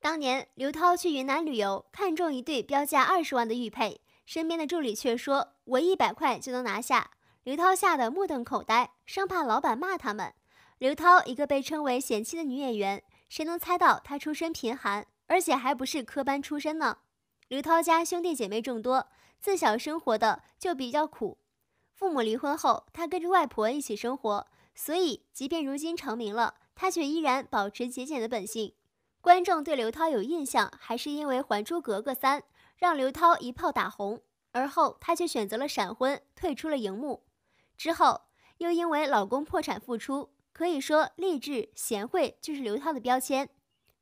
当年刘涛去云南旅游，看中一对标价二十万的玉佩，身边的助理却说：“我一百块就能拿下。”刘涛吓得目瞪口呆，生怕老板骂他们。刘涛一个被称为“贤妻”的女演员，谁能猜到她出身贫寒，而且还不是科班出身呢？刘涛家兄弟姐妹众多，自小生活的就比较苦。父母离婚后，她跟着外婆一起生活，所以即便如今成名了，她却依然保持节俭的本性。观众对刘涛有印象，还是因为《还珠格格三》让刘涛一炮打红，而后她却选择了闪婚，退出了荧幕，之后又因为老公破产复出，可以说励志贤惠就是刘涛的标签。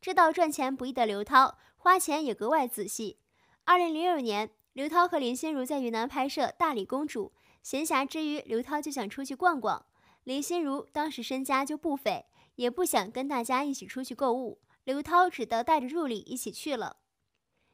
知道赚钱不易的刘涛，花钱也格外仔细。二零零六年，刘涛和林心如在云南拍摄《大理公主》，闲暇之余，刘涛就想出去逛逛，林心如当时身家就不菲，也不想跟大家一起出去购物。刘涛只得带着助理一起去了，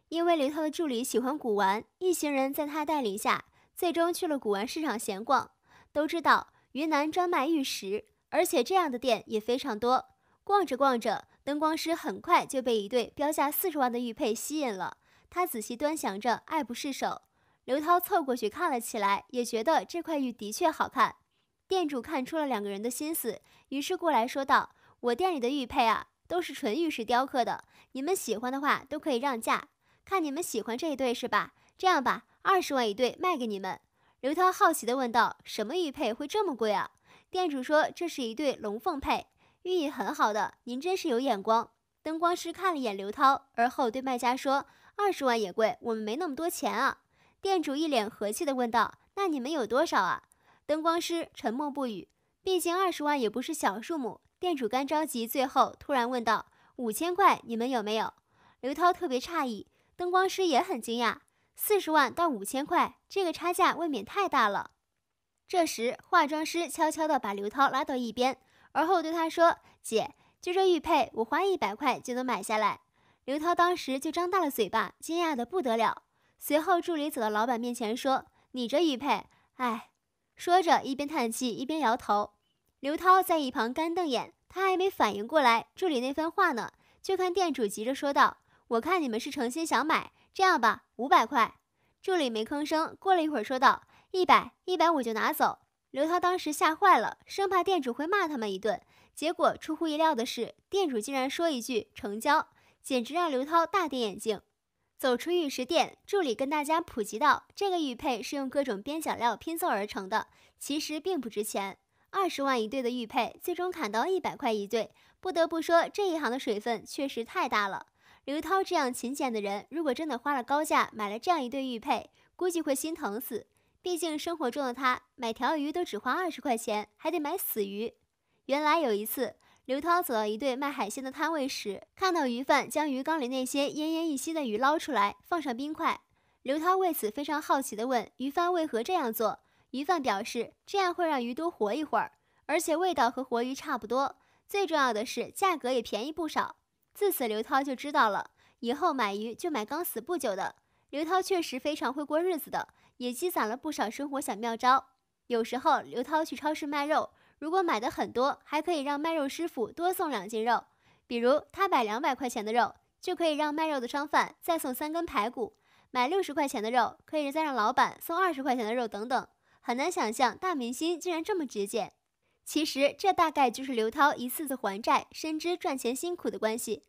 因为刘涛的助理喜欢古玩，一行人在他带领下，最终去了古玩市场闲逛。都知道云南专卖玉石，而且这样的店也非常多。逛着逛着，灯光师很快就被一对标价四十万的玉佩吸引了，他仔细端详着，爱不释手。刘涛凑过去看了起来，也觉得这块玉的确好看。店主看出了两个人的心思，于是过来说道：“我店里的玉佩啊。”都是纯玉石雕刻的，你们喜欢的话都可以让价，看你们喜欢这一对是吧？这样吧，二十万一对卖给你们。刘涛好奇的问道：“什么玉佩会这么贵啊？”店主说：“这是一对龙凤佩，寓意很好的，您真是有眼光。”灯光师看了一眼刘涛，而后对卖家说：“二十万也贵，我们没那么多钱啊。”店主一脸和气的问道：“那你们有多少啊？”灯光师沉默不语。毕竟二十万也不是小数目，店主干着急，最后突然问道：“五千块，你们有没有？”刘涛特别诧异，灯光师也很惊讶，四十万到五千块，这个差价未免太大了。这时，化妆师悄悄地把刘涛拉到一边，而后对他说：“姐，就这玉佩，我花一百块就能买下来。”刘涛当时就张大了嘴巴，惊讶的不得了。随后，助理走到老板面前说：“你这玉佩，哎。”说着，一边叹气，一边摇头。刘涛在一旁干瞪眼，他还没反应过来助理那番话呢，就看店主急着说道：“我看你们是诚心想买，这样吧，五百块。”助理没吭声。过了一会儿，说道：“一百一百，我就拿走。”刘涛当时吓坏了，生怕店主会骂他们一顿。结果出乎意料的是，店主竟然说一句“成交”，简直让刘涛大跌眼镜。走出玉石店，助理跟大家普及到，这个玉佩是用各种边角料拼凑而成的，其实并不值钱。二十万一对的玉佩，最终砍到一百块一对。不得不说，这一行的水分确实太大了。刘涛这样勤俭的人，如果真的花了高价买了这样一对玉佩，估计会心疼死。毕竟生活中的他，买条鱼都只花二十块钱，还得买死鱼。原来有一次。刘涛走到一对卖海鲜的摊位时，看到鱼贩将鱼缸里那些奄奄一息的鱼捞出来，放上冰块。刘涛为此非常好奇地问鱼贩为何这样做。鱼贩表示，这样会让鱼多活一会儿，而且味道和活鱼差不多，最重要的是价格也便宜不少。自此，刘涛就知道了，以后买鱼就买刚死不久的。刘涛确实非常会过日子的，也积攒了不少生活小妙招。有时候，刘涛去超市卖肉。如果买的很多，还可以让卖肉师傅多送两斤肉。比如他买两百块钱的肉，就可以让卖肉的商贩再送三根排骨；买六十块钱的肉，可以再让老板送二十块钱的肉等等。很难想象大明星竟然这么节俭。其实这大概就是刘涛一次次还债、深知赚钱辛苦的关系。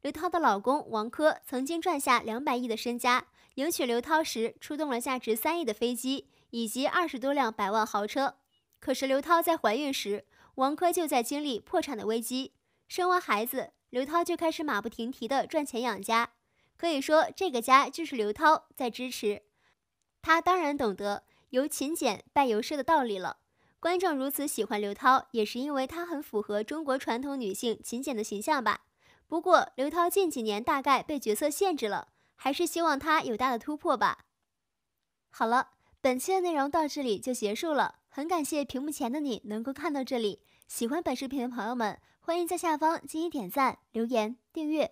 刘涛的老公王珂曾经赚下两百亿的身家，迎娶刘涛时出动了价值三亿的飞机，以及二十多辆百万豪车。可是刘涛在怀孕时，王珂就在经历破产的危机。生完孩子，刘涛就开始马不停蹄的赚钱养家，可以说这个家就是刘涛在支持。他当然懂得由勤俭败由奢的道理了。观众如此喜欢刘涛，也是因为她很符合中国传统女性勤俭的形象吧。不过刘涛近几年大概被角色限制了，还是希望她有大的突破吧。好了，本期的内容到这里就结束了。很感谢屏幕前的你能够看到这里。喜欢本视频的朋友们，欢迎在下方进行点赞、留言、订阅。